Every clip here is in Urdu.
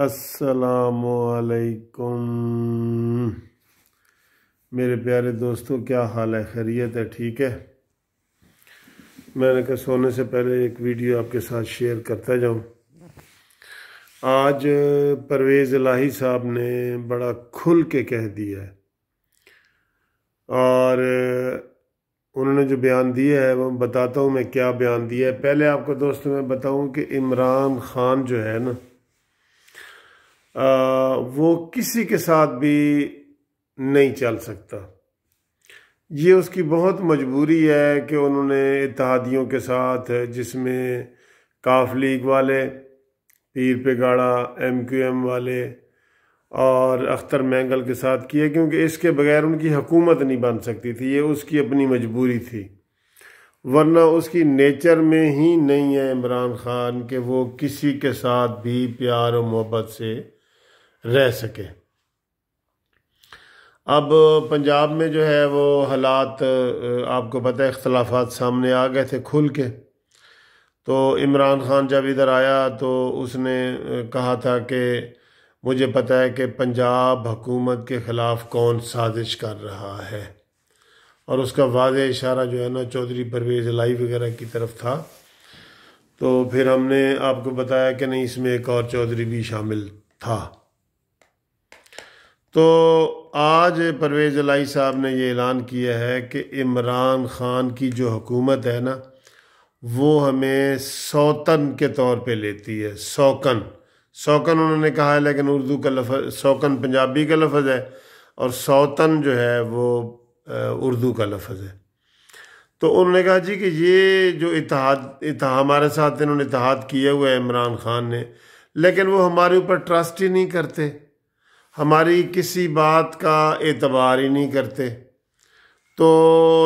السلام علیکم میرے پیارے دوستوں کیا حال ہے خیریت ہے ٹھیک ہے میں نے کہا سونے سے پہلے ایک ویڈیو آپ کے ساتھ شیئر کرتا جاؤں آج پرویز الہی صاحب نے بڑا کھل کے کہہ دیا ہے اور انہوں نے جو بیان دیا ہے وہ بتاتا ہوں میں کیا بیان دیا ہے پہلے آپ کو دوستوں میں بتاؤں کہ عمران خان جو ہے نا وہ کسی کے ساتھ بھی نہیں چل سکتا یہ اس کی بہت مجبوری ہے کہ انہوں نے اتحادیوں کے ساتھ جس میں کاف لیگ والے پیر پہ گاڑا ایم کیو ایم والے اور اختر مینگل کے ساتھ کیے کیونکہ اس کے بغیر ان کی حکومت نہیں بن سکتی تھی یہ اس کی اپنی مجبوری تھی ورنہ اس کی نیچر میں ہی نہیں ہے عمران خان کہ وہ کسی کے ساتھ بھی پیار و محبت سے رہ سکے اب پنجاب میں جو ہے وہ حالات آپ کو پتہ اختلافات سامنے آ گئے تھے کھل کے تو عمران خان جب ادھر آیا تو اس نے کہا تھا کہ مجھے پتہ ہے کہ پنجاب حکومت کے خلاف کون سازش کر رہا ہے اور اس کا واضح اشارہ جو ہے نا چودھری پرویز لائی وغیرہ کی طرف تھا تو پھر ہم نے آپ کو بتایا کہ نہیں اس میں ایک اور چودھری بھی شامل تھا تو آج پرویز علائی صاحب نے یہ اعلان کیا ہے کہ عمران خان کی جو حکومت ہے نا وہ ہمیں سوتن کے طور پہ لیتی ہے سوکن سوکن انہوں نے کہا ہے لیکن اردو کا لفظ سوکن پنجابی کا لفظ ہے اور سوتن جو ہے وہ اردو کا لفظ ہے تو انہوں نے کہا جی کہ یہ جو اتحاد ہمارے ساتھ انہوں نے اتحاد کیے ہوئے عمران خان نے لیکن وہ ہمارے اوپر ٹرسٹ ہی نہیں کرتے ہماری کسی بات کا اعتبار ہی نہیں کرتے تو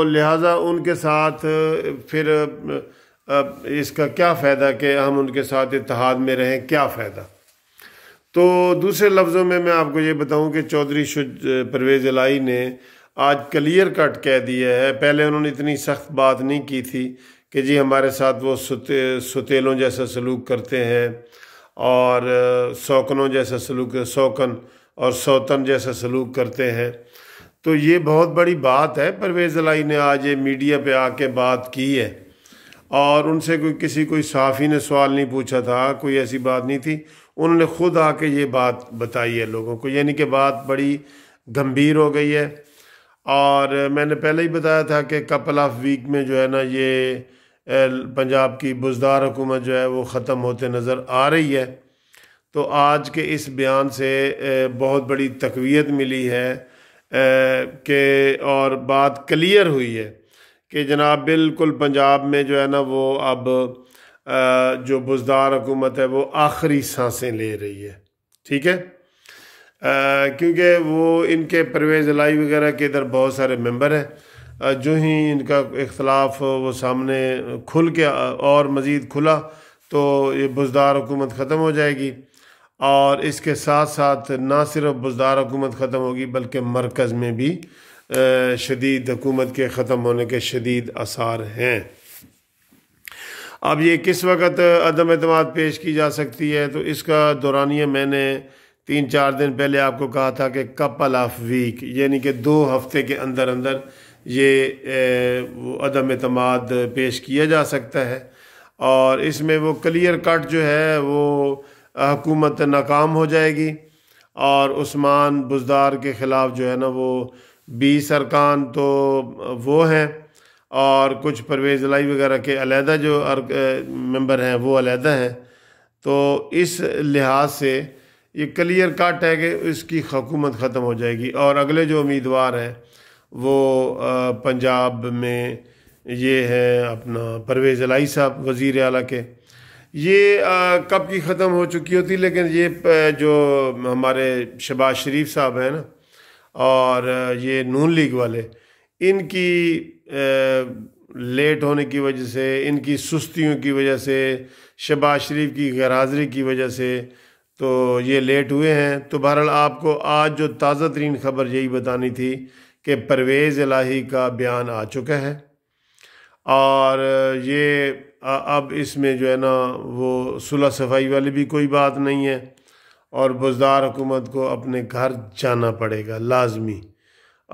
لہٰذا ان کے ساتھ پھر اس کا کیا فائدہ کہ ہم ان کے ساتھ اتحاد میں رہیں کیا فائدہ تو دوسرے لفظوں میں میں آپ کو یہ بتاؤں کہ چودھری پرویز الائی نے آج کلیئر کٹ کہہ دیا ہے پہلے انہوں نے اتنی سخت بات نہیں کی تھی کہ جی ہمارے ساتھ وہ ستے ستیلوں جیسا سلوک کرتے ہیں اور سوکنوں جیسا سلوک سوکن اور سوتن جیسا سلوک کرتے ہیں تو یہ بہت بڑی بات ہے پرویز الائی نے آج یہ میڈیا پہ آ کے بات کی ہے اور ان سے کوئی کسی کوئی صحافی نے سوال نہیں پوچھا تھا کوئی ایسی بات نہیں تھی ان نے خود آ کے یہ بات بتائی ہے لوگوں کو یعنی کہ بات بڑی گمبھیر ہو گئی ہے اور میں نے پہلے ہی بتایا تھا کہ کپل آف ویک میں جو ہے نا یہ پنجاب کی بزدار حکومت جو ہے وہ ختم ہوتے نظر آ رہی ہے تو آج کے اس بیان سے بہت بڑی تقویت ملی ہے کہ اور بات کلیئر ہوئی ہے کہ جناب بالکل پنجاب میں جو ہے نا وہ اب جو بزدار حکومت ہے وہ آخری سانسیں لے رہی ہے ٹھیک ہے کیونکہ وہ ان کے پرویز علائی وغیرہ کے ادھر بہت سارے ممبر ہیں جو ہی ان کا اختلاف وہ سامنے کھل کے اور مزید کھلا تو یہ بزدار حکومت ختم ہو جائے گی اور اس کے ساتھ ساتھ نہ صرف بزدار حکومت ختم ہوگی بلکہ مرکز میں بھی شدید حکومت کے ختم ہونے کے شدید اثار ہیں اب یہ کس وقت عدم اعتماد پیش کی جا سکتی ہے تو اس کا دورانیہ میں نے تین چار دن پہلے آپ کو کہا تھا کہ کپل آف ویک یعنی کہ دو ہفتے کے اندر اندر یہ عدم اعتماد پیش کیا جا سکتا ہے اور اس میں وہ کلیئر کٹ جو ہے وہ حکومت ناکام ہو جائے گی اور عثمان بزدار کے خلاف جو ہے نا وہ بیس ارکان تو وہ ہیں اور کچھ پرویز لائی وغیرہ کے علیحدہ جو ممبر ہیں وہ علیحدہ ہیں تو اس لحاظ سے یہ کلیئر کٹ ہے کہ اس کی حکومت ختم ہو جائے گی اور اگلے جو امیدوار ہیں وہ پنجاب میں یہ ہے اپنا پرویز علائی صاحب وزیر اعلیٰ کے یہ کب کی ختم ہو چکی ہوتی لیکن یہ جو ہمارے شباز شریف صاحب ہیں نا اور یہ نون لیگ والے ان کی لیٹ ہونے کی وجہ سے ان کی سستیوں کی وجہ سے شباز شریف کی غیر حاضری کی وجہ سے تو یہ لیٹ ہوئے ہیں تو بہرحال آپ کو آج جو تازہ ترین خبر یہی بتانی تھی کہ پرویز الہی کا بیان آ چکا ہے اور یہ اب اس میں جو ہے نا وہ صلح صفائی والی بھی کوئی بات نہیں ہے اور بزدار حکومت کو اپنے گھر جانا پڑے گا لازمی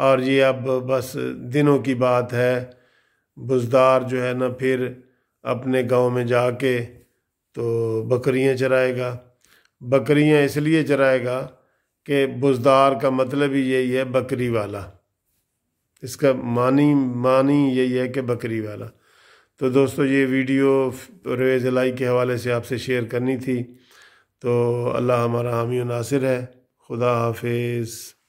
اور یہ اب بس دنوں کی بات ہے بزدار جو ہے نا پھر اپنے گاؤں میں جا کے تو بکریاں چرائے گا بکریاں اس لیے چرائے گا کہ بزدار کا مطلب ہی یہی ہے بکری والا اس کا معنی معنی یہی ہے کہ بکری والا تو دوستو یہ ویڈیو رویز الائی کے حوالے سے آپ سے شیئر کرنی تھی تو اللہ ہمارا حامی و ناصر ہے خدا حافظ